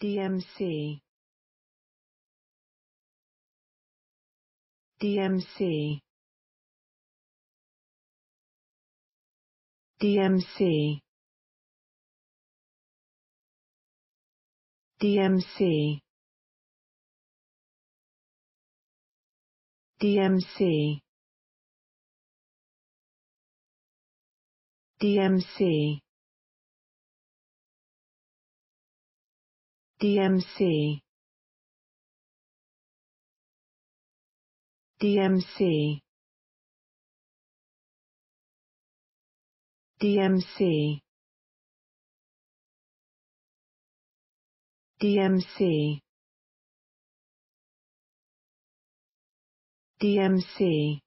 DMC DMC DMC DMC DMC DMC DMC DMC DMC DMC DMC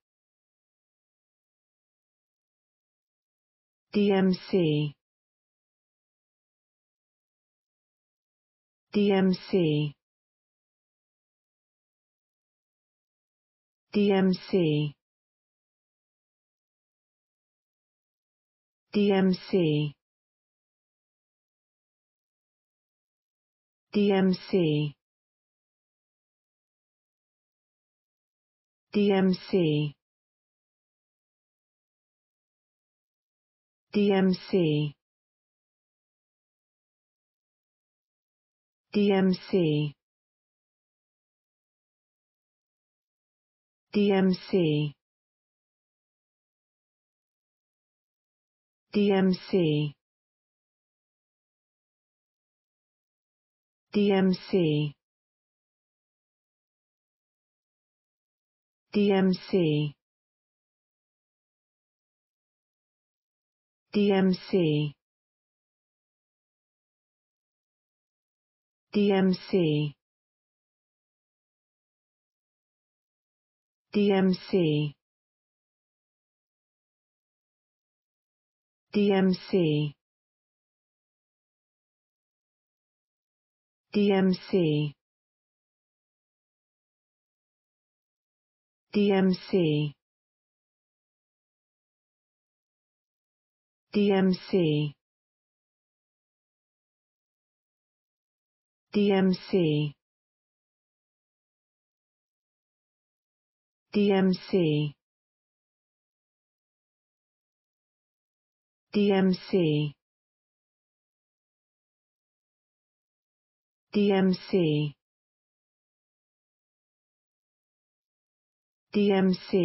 DMC DMC DMC DMC DMC DMC DMC DMC DMC DMC DMC DMC DMC DMC DMC DMC DMC DMC DMC DMC DMC DMC DMC DMC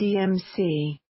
DMC